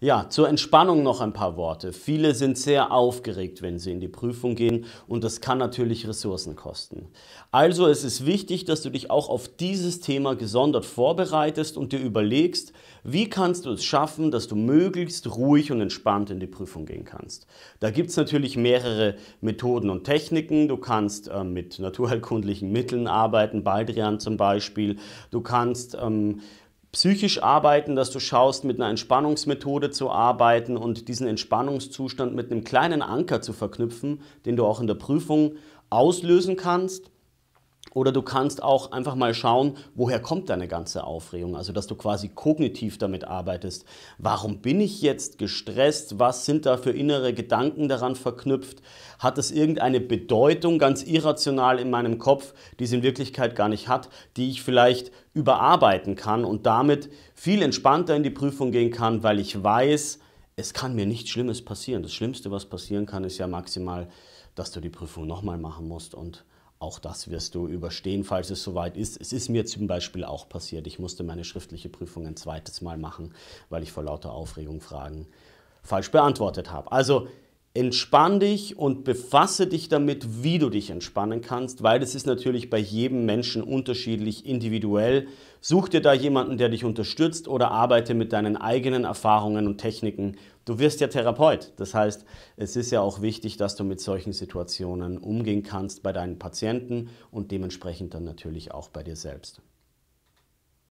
Ja, zur Entspannung noch ein paar Worte. Viele sind sehr aufgeregt, wenn sie in die Prüfung gehen und das kann natürlich Ressourcen kosten. Also es ist wichtig, dass du dich auch auf dieses Thema gesondert vorbereitest und dir überlegst, wie kannst du es schaffen, dass du möglichst ruhig und entspannt in die Prüfung gehen kannst. Da gibt es natürlich mehrere Methoden und Techniken. Du kannst äh, mit naturheilkundlichen Mitteln arbeiten, Baldrian zum Beispiel. Du kannst... Ähm, psychisch arbeiten, dass du schaust, mit einer Entspannungsmethode zu arbeiten und diesen Entspannungszustand mit einem kleinen Anker zu verknüpfen, den du auch in der Prüfung auslösen kannst. Oder du kannst auch einfach mal schauen, woher kommt deine ganze Aufregung. Also, dass du quasi kognitiv damit arbeitest. Warum bin ich jetzt gestresst? Was sind da für innere Gedanken daran verknüpft? Hat das irgendeine Bedeutung ganz irrational in meinem Kopf, die es in Wirklichkeit gar nicht hat, die ich vielleicht überarbeiten kann und damit viel entspannter in die Prüfung gehen kann, weil ich weiß, es kann mir nichts Schlimmes passieren. Das Schlimmste, was passieren kann, ist ja maximal, dass du die Prüfung nochmal machen musst und auch das wirst du überstehen, falls es soweit ist. Es ist mir zum Beispiel auch passiert. Ich musste meine schriftliche Prüfung ein zweites Mal machen, weil ich vor lauter Aufregung Fragen falsch beantwortet habe. Also entspann dich und befasse dich damit, wie du dich entspannen kannst, weil das ist natürlich bei jedem Menschen unterschiedlich individuell. Such dir da jemanden, der dich unterstützt oder arbeite mit deinen eigenen Erfahrungen und Techniken. Du wirst ja Therapeut. Das heißt, es ist ja auch wichtig, dass du mit solchen Situationen umgehen kannst bei deinen Patienten und dementsprechend dann natürlich auch bei dir selbst.